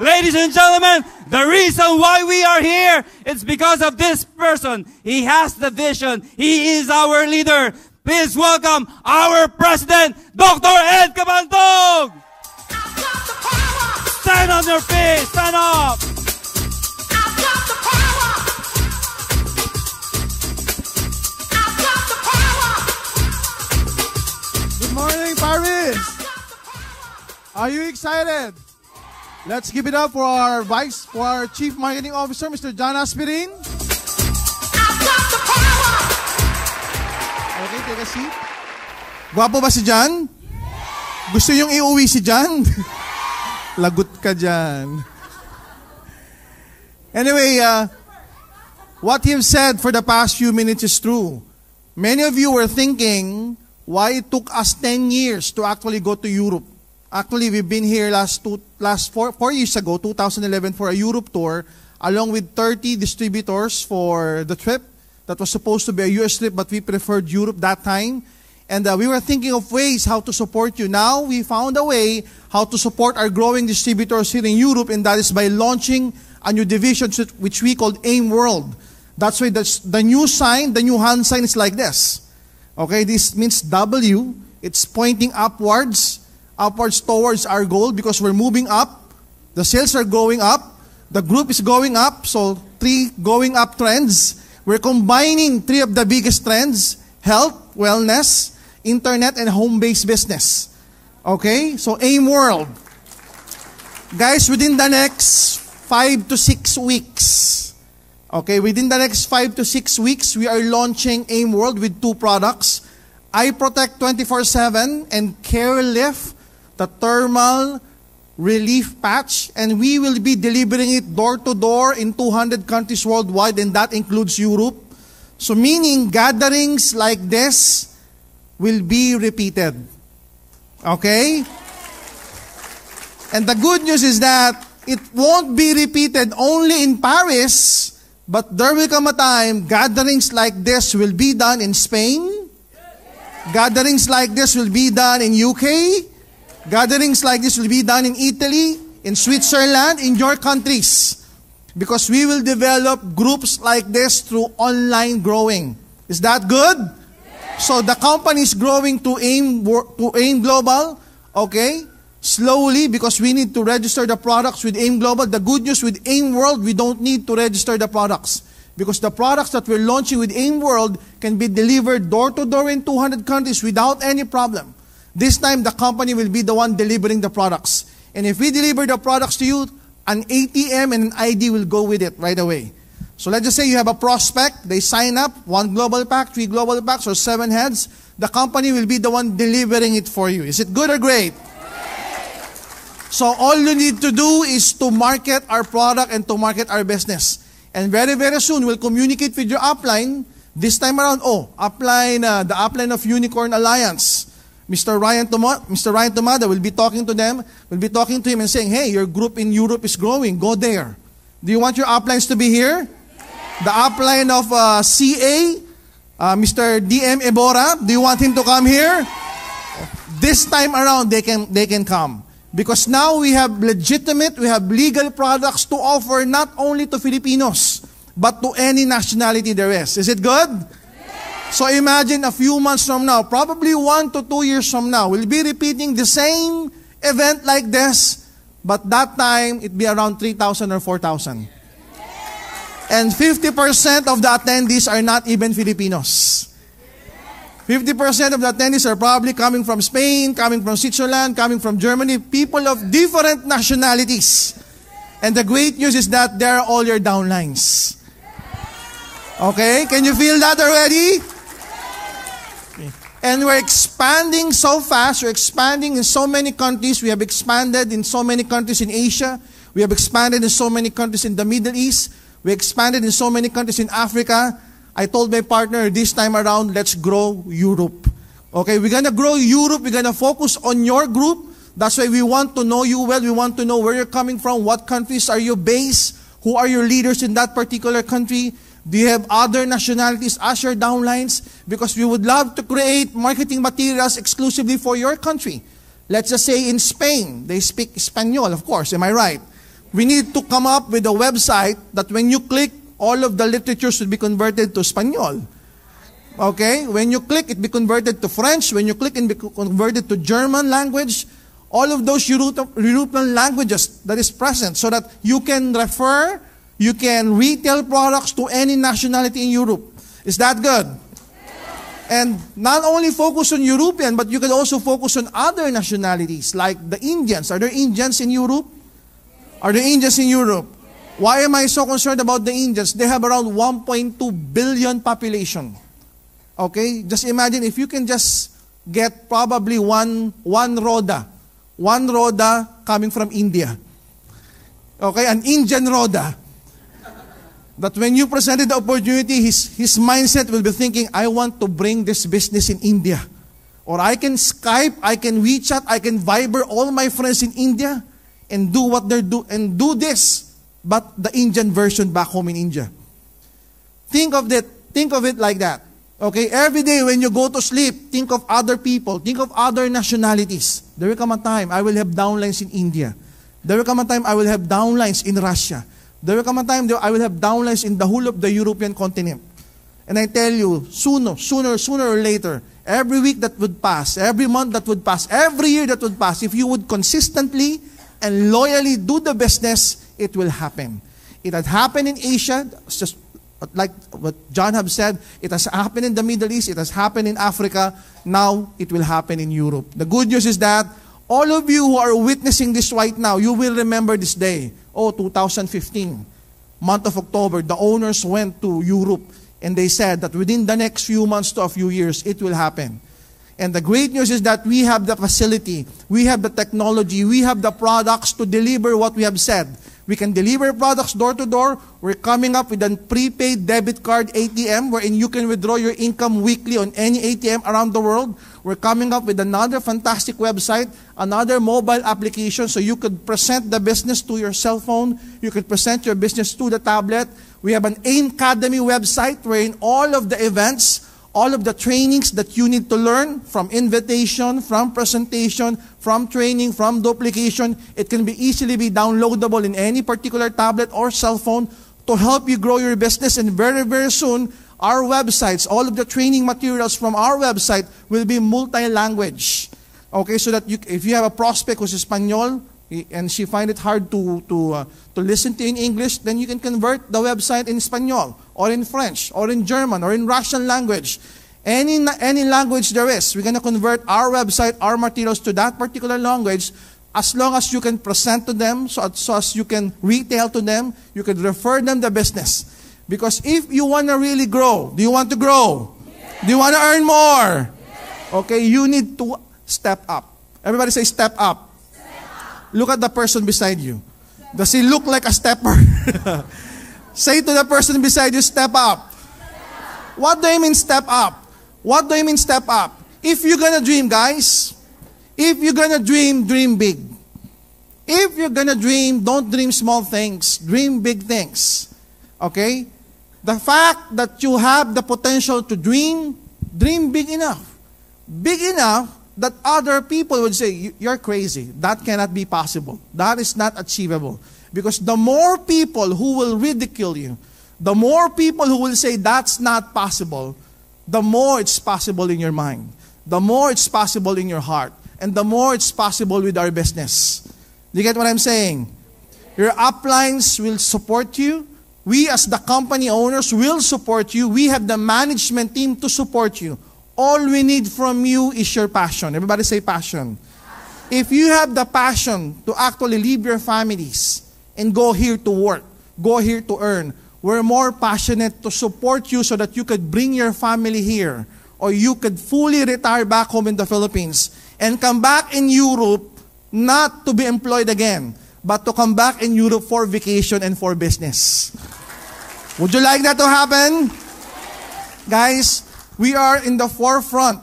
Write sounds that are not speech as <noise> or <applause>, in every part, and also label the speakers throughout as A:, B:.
A: Ladies and gentlemen, the reason why we are here is because of this person. He has the vision. He is our leader. Please welcome our president, Dr. Ed Cabantog! Stand on your feet! Stand up! Good morning, Paris! Are you excited? Let's give it up for our Vice, for our Chief Marketing Officer, Mr. John Aspirin. Okay, take a seat. Gwapo ba si John? Gusto yung iuwi si John? <laughs> Lagot ka dyan. Anyway, uh, what you've said for the past few minutes is true. Many of you were thinking why it took us 10 years to actually go to Europe. Actually, we've been here last two, last four, four years ago, 2011, for a Europe tour, along with 30 distributors for the trip. That was supposed to be a US trip, but we preferred Europe that time. And uh, we were thinking of ways how to support you. Now we found a way how to support our growing distributors here in Europe, and that is by launching a new division which we called AIM World. That's why the the new sign, the new hand sign is like this. Okay, this means W. It's pointing upwards upwards towards our goal because we're moving up. The sales are going up. The group is going up. So three going up trends. We're combining three of the biggest trends, health, wellness, internet, and home-based business. Okay? So AIM World. Guys, within the next five to six weeks, okay, within the next five to six weeks, we are launching AIM World with two products, Eye Protect 24-7 and Care Lift the thermal relief patch, and we will be delivering it door to door in 200 countries worldwide, and that includes Europe. So, meaning gatherings like this will be repeated. Okay? And the good news is that it won't be repeated only in Paris, but there will come a time gatherings like this will be done in Spain. Gatherings like this will be done in UK. Gatherings like this will be done in Italy, in Switzerland, in your countries. Because we will develop groups like this through online growing. Is that good? Yeah. So the company is growing to aim to aim global, okay? Slowly because we need to register the products with aim global. The good news with aim world, we don't need to register the products because the products that we're launching with aim world can be delivered door to door in 200 countries without any problem. This time, the company will be the one delivering the products. And if we deliver the products to you, an ATM and an ID will go with it right away. So let's just say you have a prospect, they sign up, one global pack, three global packs, or seven heads. The company will be the one delivering it for you. Is it good or great? So all you need to do is to market our product and to market our business. And very, very soon, we'll communicate with your upline. This time around, oh, upline, uh, the upline of Unicorn Alliance. Mr. Ryan, Tomo- Mr. Ryan Tomada will be talking to them, will be talking to him and saying, hey, your group in Europe is growing. Go there. Do you want your uplines to be here? Yeah. The upline of uh, CA, uh, Mr. DM Ebora, do you want him to come here? This time around, they can, they can come. Because now we have legitimate, we have legal products to offer not only to Filipinos, but to any nationality there is. Is it good? So imagine a few months from now, probably one to two years from now, we'll be repeating the same event like this, but that time it'd be around 3,000 or 4,000. And 50% of the attendees are not even Filipinos. 50% of the attendees are probably coming from Spain, coming from Switzerland, coming from Germany, people of different nationalities. And the great news is that they're all your downlines. Okay? Can you feel that already? And we're expanding so fast. We're expanding in so many countries. We have expanded in so many countries in Asia. We have expanded in so many countries in the Middle East. We expanded in so many countries in Africa. I told my partner this time around, let's grow Europe. Okay, we're gonna grow Europe. We're gonna focus on your group. That's why we want to know you well. We want to know where you're coming from, what countries are you based, who are your leaders in that particular country. Do you have other nationalities as your downlines? Because we would love to create marketing materials exclusively for your country. Let's just say in Spain, they speak Espanol, of course. Am I right? We need to come up with a website that when you click, all of the literature should be converted to Espanol. Okay? When you click, it be converted to French. When you click, it be converted to German language. All of those European languages that is present so that you can refer you can retail products to any nationality in Europe. Is that good? And not only focus on European, but you can also focus on other nationalities like the Indians. Are there Indians in Europe? Are there Indians in Europe? Why am I so concerned about the Indians? They have around 1.2 billion population. Okay? Just imagine if you can just get probably one, one Roda. One Roda coming from India. Okay? An Indian Roda that when you presented the opportunity, his, his mindset will be thinking, I want to bring this business in India. Or I can Skype, I can WeChat, I can Viber all my friends in India and do what they do and do this, but the Indian version back home in India. Think of that, think of it like that. Okay, every day when you go to sleep, think of other people, think of other nationalities. There will come a time I will have downlines in India. There will come a time I will have downlines in Russia. There will come a time that I will have downlines in the whole of the European continent. And I tell you, sooner, sooner, sooner or later, every week that would pass, every month that would pass, every year that would pass, if you would consistently and loyally do the business, it will happen. It had happened in Asia, just like what John have said, it has happened in the Middle East, it has happened in Africa, now it will happen in Europe. The good news is that All of you who are witnessing this right now, you will remember this day. Oh, 2015, month of October, the owners went to Europe and they said that within the next few months to a few years, it will happen. And the great news is that we have the facility, we have the technology, we have the products to deliver what we have said. We can deliver products door to door. We're coming up with a prepaid debit card ATM wherein you can withdraw your income weekly on any ATM around the world. We're coming up with another fantastic website, another mobile application so you could present the business to your cell phone. You could present your business to the tablet. We have an AIM Academy website wherein all of the events all of the trainings that you need to learn from invitation, from presentation, from training, from duplication. It can be easily be downloadable in any particular tablet or cell phone to help you grow your business. And very, very soon, our websites, all of the training materials from our website will be multi-language. Okay, so that you, if you have a prospect who's Espanol and she find it hard to, to, uh, to listen to in English, then you can convert the website in Espanol or in French or in German or in Russian language. Any, any language there is, we're going to convert our website, our materials to that particular language as long as you can present to them, so, so as you can retail to them, you can refer them the business. Because if you want to really grow, do you want to grow? Do you want to earn more? Okay, you need to step up. Everybody say step up. Step up. Look at the person beside you. Does he look like a stepper? <laughs> Say to the person beside you, step up. What do you mean step up? What do you mean step up? If you're gonna dream, guys, if you're gonna dream, dream big. If you're gonna dream, don't dream small things, dream big things. Okay? The fact that you have the potential to dream, dream big enough. Big enough that other people would say, You're crazy. That cannot be possible. That is not achievable. Because the more people who will ridicule you, the more people who will say that's not possible, the more it's possible in your mind, the more it's possible in your heart, and the more it's possible with our business. Do you get what I'm saying? Your uplines will support you. We as the company owners will support you. We have the management team to support you. All we need from you is your passion. Everybody say passion. If you have the passion to actually leave your families, and go here to work, go here to earn. We're more passionate to support you so that you could bring your family here or you could fully retire back home in the Philippines and come back in Europe not to be employed again, but to come back in Europe for vacation and for business. Would you like that to happen? Guys, we are in the forefront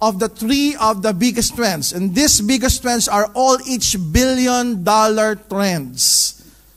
A: of the three of the biggest trends. And these biggest trends are all each billion dollar trends.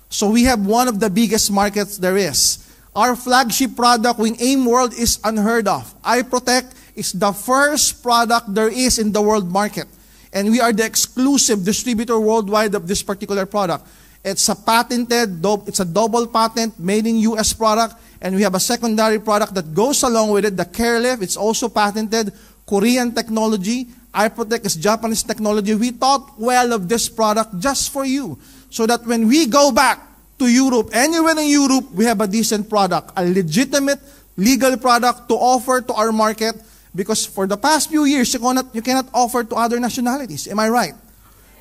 A: So we have one of the biggest markets there is. Our flagship product in AIM World is unheard of. iProtect is the first product there is in the world market. And we are the exclusive distributor worldwide of this particular product. It's a patented, it's a double patent, made in US product, and we have a secondary product that goes along with it, the CareLift. It's also patented, Korean technology. iProtect is Japanese technology. We thought well of this product just for you so that when we go back to Europe, anywhere in Europe, we have a decent product, a legitimate legal product to offer to our market because for the past few years, you cannot, you cannot offer to other nationalities. Am I right?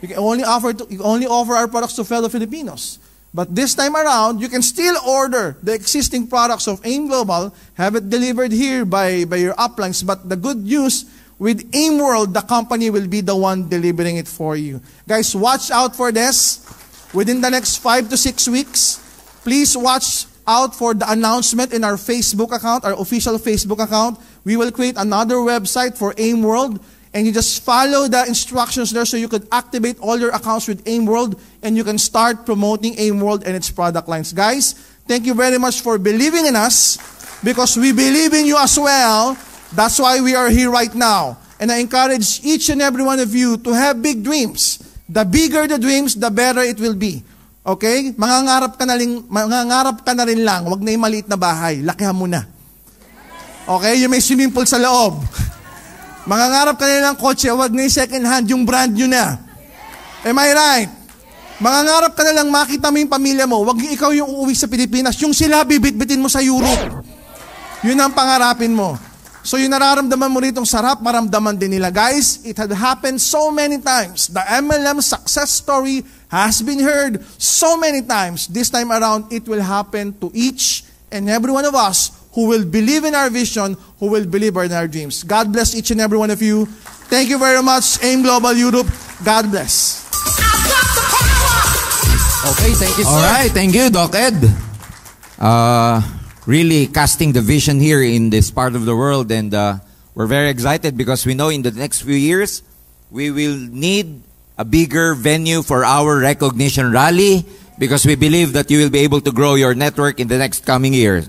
A: You can only offer, to, you only offer our products to fellow Filipinos. But this time around, you can still order the existing products of AIM Global, have it delivered here by, by your uplines. But the good news, with AIM World, the company will be the one delivering it for you. Guys, watch out for this. Within the next five to six weeks, please watch out for the announcement in our Facebook account, our official Facebook account. We will create another website for AIM World, and you just follow the instructions there so you could activate all your accounts with AIM World, and you can start promoting AIM World and its product lines. Guys, thank you very much for believing in us because we believe in you as well. That's why we are here right now. And I encourage each and every one of you to have big dreams The bigger the dreams, the better it will be. Okay? Mangangarap ka na rin, mangangarap ka na rin lang. Huwag na yung maliit na bahay. Lakihan mo na. Okay? Yung may swimming pool sa loob. <laughs> mangangarap ka na lang kotse. Huwag na yung second hand. Yung brand new na. Am I right? Mangangarap ka na lang makita mo yung pamilya mo. Huwag ikaw yung uuwi sa Pilipinas. Yung sila bibitbitin mo sa Europe. Yun ang pangarapin mo. So yung nararamdaman mo rito sarap, maramdaman din nila. Guys, it had happened so many times. The MLM success story has been heard so many times. This time around, it will happen to each and every one of us who will believe in our vision, who will believe in our dreams. God bless each and every one of you. Thank you very much, AIM Global Europe. God bless. Okay, thank you, sir. All right, thank you, Doc Ed. Uh, really casting the vision here in this part of the world. And uh, we're very excited because we know in the next few years, we will need a bigger venue for our recognition rally because we believe that you will be able to grow your network in the next coming years.